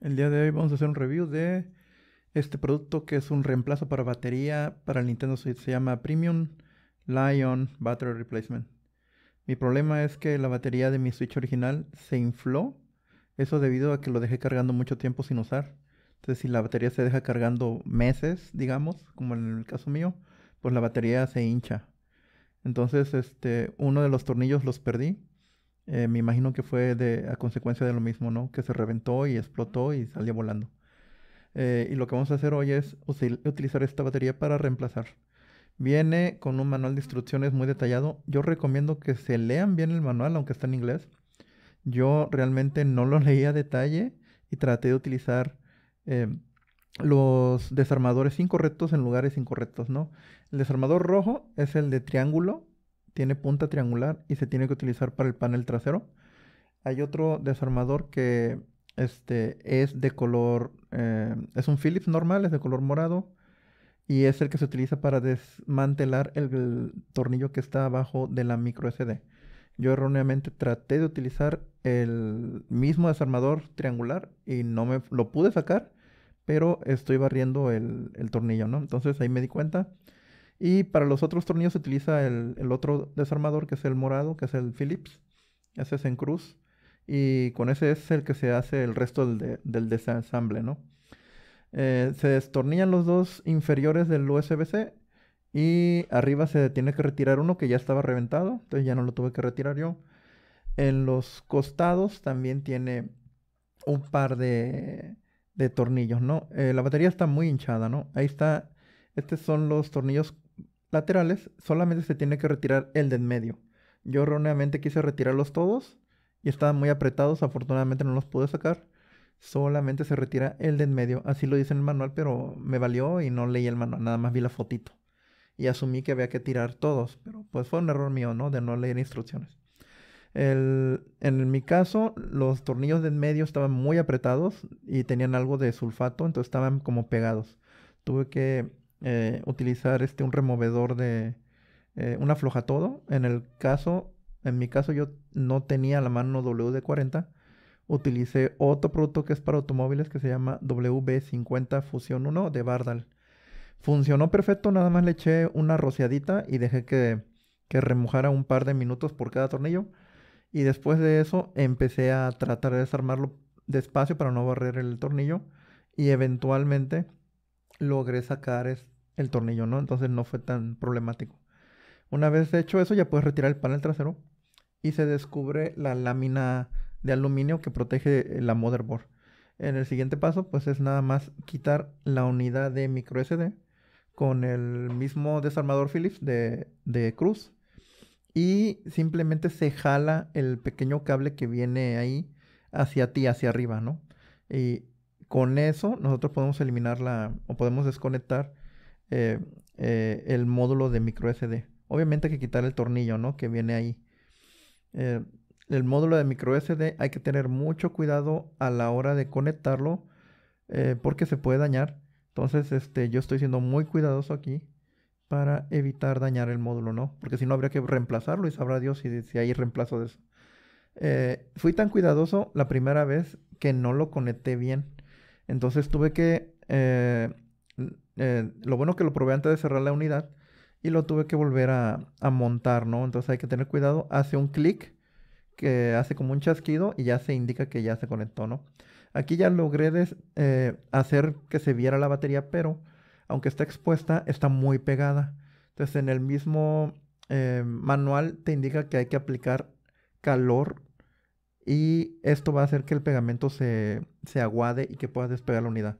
El día de hoy vamos a hacer un review de este producto que es un reemplazo para batería para el Nintendo Switch. Se llama Premium Lion Battery Replacement. Mi problema es que la batería de mi Switch original se infló. Eso debido a que lo dejé cargando mucho tiempo sin usar. Entonces si la batería se deja cargando meses, digamos, como en el caso mío, pues la batería se hincha. Entonces este, uno de los tornillos los perdí eh, me imagino que fue de, a consecuencia de lo mismo, ¿no? Que se reventó y explotó y salía volando. Eh, y lo que vamos a hacer hoy es utilizar esta batería para reemplazar. Viene con un manual de instrucciones muy detallado. Yo recomiendo que se lean bien el manual, aunque está en inglés. Yo realmente no lo leí a detalle y traté de utilizar eh, los desarmadores incorrectos en lugares incorrectos, ¿no? El desarmador rojo es el de triángulo tiene punta triangular y se tiene que utilizar para el panel trasero. Hay otro desarmador que este, es de color, eh, es un Philips normal, es de color morado y es el que se utiliza para desmantelar el, tornillo que está abajo de la micro SD. Yo erróneamente traté de utilizar el mismo desarmador triangular y no me lo pude sacar, pero estoy barriendo el, el tornillo, ¿no? Entonces ahí me di cuenta. Y para los otros tornillos se utiliza el, otro desarmador, que es el morado, que es el Philips. Ese es en cruz. Y con ese es el que se hace el resto del, desensamble, ¿no? Eh, se destornillan los dos inferiores del USB-C y arriba se tiene que retirar uno que ya estaba reventado, entonces ya no lo tuve que retirar yo. En los costados también tiene un par de, tornillos, ¿no? Eh, la batería está muy hinchada, ¿no? Ahí está, estos son los tornillos laterales, solamente se tiene que retirar el de en medio. Yo erróneamente quise retirarlos todos y estaban muy apretados, afortunadamente no los pude sacar. Solamente se retira el de en medio, así lo dice en el manual, pero me valió y no leí el manual, nada más vi la fotito. Y asumí que había que tirar todos, pero pues fue un error mío, ¿no? De no leer instrucciones. en mi caso, los tornillos de en medio estaban muy apretados y tenían algo de sulfato, entonces estaban como pegados. Tuve que eh, utilizar este, un removedor de una eh, un todo En el caso, en mi caso yo no tenía la mano WD-40. Utilicé otro producto que es para automóviles que se llama WB50 Fusión 1 de Bardal. Funcionó perfecto, nada más le eché una rociadita y dejé que, que remojara un par de minutos por cada tornillo. Y después de eso empecé a tratar de desarmarlo despacio para no barrer el tornillo. Y eventualmente logré sacar es el tornillo, ¿no? Entonces no fue tan problemático. Una vez hecho eso, ya puedes retirar el panel trasero y se descubre la lámina de aluminio que protege eh, la motherboard. En el siguiente paso, pues es nada más quitar la unidad de micro SD con el mismo desarmador Philips de, de Cruz y simplemente se jala el pequeño cable que viene ahí hacia ti, hacia arriba, ¿no? Y con eso nosotros podemos eliminar o podemos desconectar eh, eh, el módulo de micro SD. Obviamente hay que quitar el tornillo, ¿no? Que viene ahí. Eh, el módulo de micro SD hay que tener mucho cuidado a la hora de conectarlo porque se puede dañar. Entonces, este, yo estoy siendo muy cuidadoso aquí para evitar dañar el módulo, ¿no? Porque si no habría que reemplazarlo y sabrá Dios si, si hay reemplazo de eso. fui tan cuidadoso la primera vez que no lo conecté bien. Entonces tuve que... Eh, eh, lo bueno que lo probé antes de cerrar la unidad y lo tuve que volver a, montar, ¿no? Entonces hay que tener cuidado. Hace un clic que hace como un chasquido y ya se indica que ya se conectó, ¿no? Aquí ya logré eh, hacer que se viera la batería, pero aunque está expuesta, está muy pegada. Entonces en el mismo manual te indica que hay que aplicar calor y esto va a hacer que el pegamento se, aguade y que puedas despegar la unidad.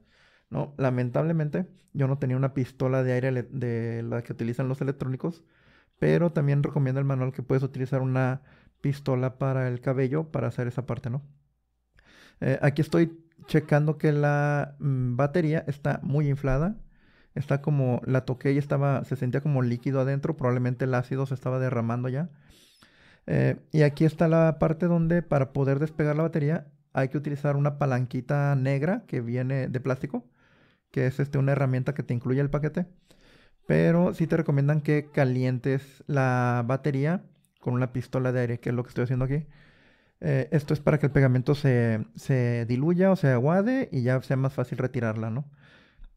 ¿no? Lamentablemente yo no tenía una pistola de aire de la que utilizan los electrónicos, pero también recomiendo el manual que puedes utilizar una pistola para el cabello para hacer esa parte, ¿no? Eh, aquí estoy checando que la mm, batería está muy inflada. Está como, la toqué y estaba, se sentía como líquido adentro, probablemente el ácido se estaba derramando ya. Eh, y aquí está la parte donde para poder despegar la batería hay que utilizar una palanquita negra que viene de plástico, que es este, una herramienta que te incluye el paquete. Pero sí te recomiendan que calientes la batería con una pistola de aire, que es lo que estoy haciendo aquí. Eh, esto es para que el pegamento se, diluya o se aguade y ya sea más fácil retirarla, ¿no?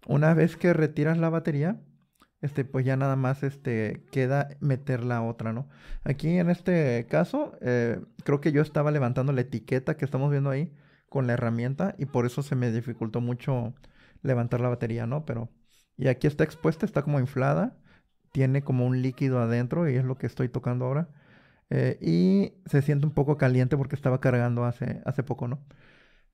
Una vez que retiras la batería, este, pues ya nada más este, queda meter la otra, ¿no? Aquí en este caso, eh, creo que yo estaba levantando la etiqueta que estamos viendo ahí con la herramienta y por eso se me dificultó mucho levantar la batería, ¿no? Pero, y aquí está expuesta, está como inflada, tiene como un líquido adentro y es lo que estoy tocando ahora. Eh, y se siente un poco caliente porque estaba cargando hace, hace poco, ¿no?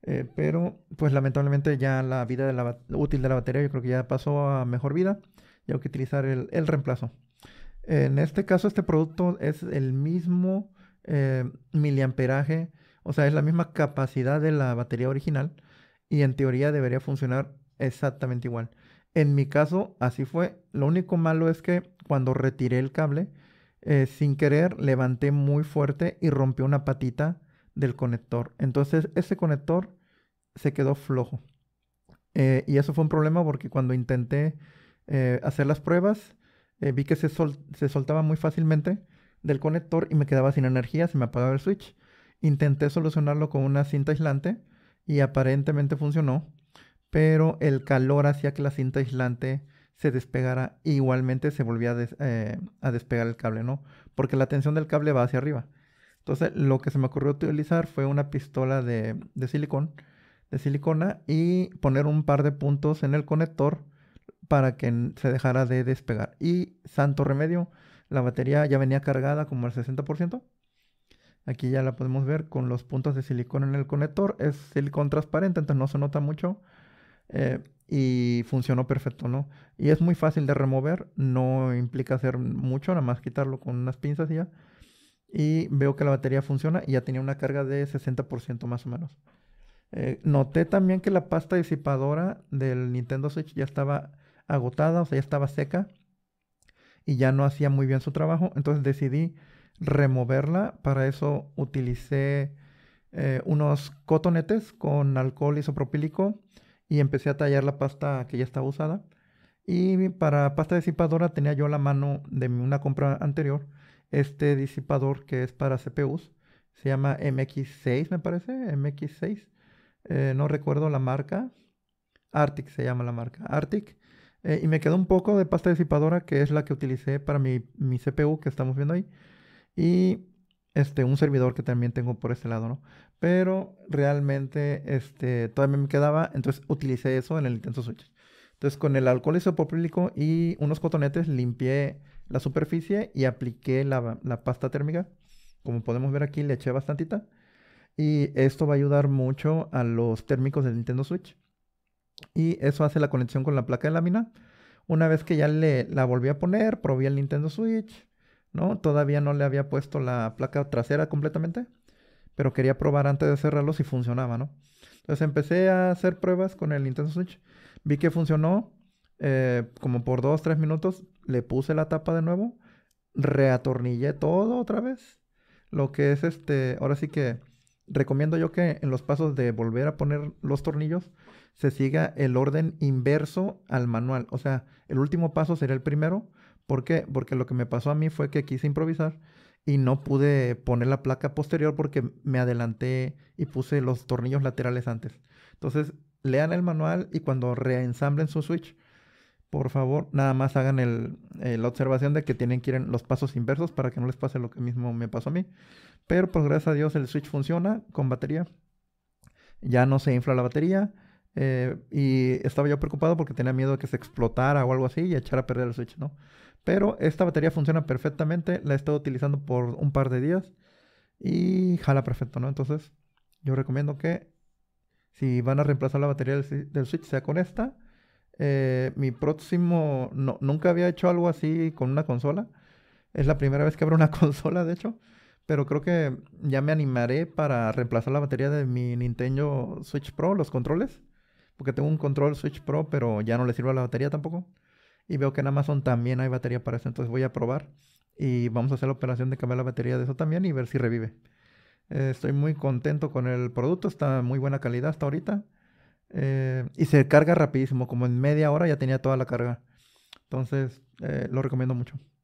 Eh, pero, pues lamentablemente ya la vida de la, útil de la batería yo creo que ya pasó a mejor vida. Tengo que utilizar el, reemplazo. En este caso, este producto es el mismo eh, miliamperaje, o sea, es la misma capacidad de la batería original y en teoría debería funcionar exactamente igual. En mi caso, así fue. Lo único malo es que cuando retiré el cable, eh, sin querer, levanté muy fuerte y rompió una patita del conector. Entonces, ese conector se quedó flojo. Eh, y eso fue un problema porque cuando intenté eh, hacer las pruebas, eh, vi que se, soltaba muy fácilmente del conector y me quedaba sin energía, se me apagaba el switch. Intenté solucionarlo con una cinta aislante y aparentemente funcionó, pero el calor hacía que la cinta aislante se despegara e igualmente se volvía eh, a, despegar el cable, ¿no? Porque la tensión del cable va hacia arriba. Entonces lo que se me ocurrió utilizar fue una pistola de, de silicón, de silicona y poner un par de puntos en el conector para que se dejara de despegar. Y santo remedio, la batería ya venía cargada como al 60%. Aquí ya la podemos ver con los puntos de silicón en el conector. Es silicón transparente, entonces no se nota mucho. Eh, y funcionó perfecto, ¿no? Y es muy fácil de remover, no implica hacer mucho, nada más quitarlo con unas pinzas y ya. Y veo que la batería funciona y ya tenía una carga de 60% más o menos. Eh, noté también que la pasta disipadora del Nintendo Switch ya estaba agotada, o sea, ya estaba seca y ya no hacía muy bien su trabajo. Entonces decidí removerla. Para eso utilicé eh, unos cotonetes con alcohol isopropílico y empecé a tallar la pasta que ya estaba usada. Y para pasta disipadora tenía yo la mano de una compra anterior este disipador que es para CPUs. Se llama MX6, me parece. MX6. Eh, no recuerdo la marca. Arctic se llama la marca. Arctic. Eh, y me quedó un poco de pasta disipadora, que es la que utilicé para mi, CPU que estamos viendo ahí. Y este, un servidor que también tengo por este lado, ¿no? Pero realmente este, todavía me quedaba, entonces utilicé eso en el Nintendo Switch. Entonces con el alcohol isopropílico y unos cotonetes limpié la superficie y apliqué la, la pasta térmica. Como podemos ver aquí, le eché bastantita. Y esto va a ayudar mucho a los térmicos del Nintendo Switch y eso hace la conexión con la placa de lámina. Una vez que ya le, la volví a poner, probé el Nintendo Switch, ¿no? Todavía no le había puesto la placa trasera completamente, pero quería probar antes de cerrarlo si funcionaba, ¿no? Entonces empecé a hacer pruebas con el Nintendo Switch, vi que funcionó, eh, como por 2-3 minutos, le puse la tapa de nuevo, reatornillé todo otra vez, lo que es este, ahora sí que recomiendo yo que en los pasos de volver a poner los tornillos, se siga el orden inverso al manual. O sea, el último paso sería el primero. ¿Por qué? Porque lo que me pasó a mí fue que quise improvisar y no pude poner la placa posterior porque me adelanté y puse los tornillos laterales antes. Entonces, lean el manual y cuando reensamblen su switch, por favor, nada más hagan eh, la observación de que tienen que ir en los pasos inversos para que no les pase lo que mismo me pasó a mí. Pero pues gracias a Dios el switch funciona con batería. Ya no se infla la batería. Eh, y estaba yo preocupado porque tenía miedo de que se explotara o algo así y echara a perder el Switch, ¿no? Pero esta batería funciona perfectamente, la he estado utilizando por un par de días y jala perfecto, ¿no? Entonces, yo recomiendo que si van a reemplazar la batería del, Switch sea con esta. Eh, mi próximo, no, nunca había hecho algo así con una consola. Es la primera vez que abro una consola, de hecho. Pero creo que ya me animaré para reemplazar la batería de mi Nintendo Switch Pro, los controles porque tengo un control Switch Pro, pero ya no le sirve la batería tampoco. Y veo que en Amazon también hay batería para eso, entonces voy a probar y vamos a hacer la operación de cambiar la batería de eso también y ver si revive. Eh, estoy muy contento con el producto, está muy buena calidad hasta ahorita. Eh, y se carga rapidísimo, como en media hora ya tenía toda la carga. Entonces, eh, lo recomiendo mucho.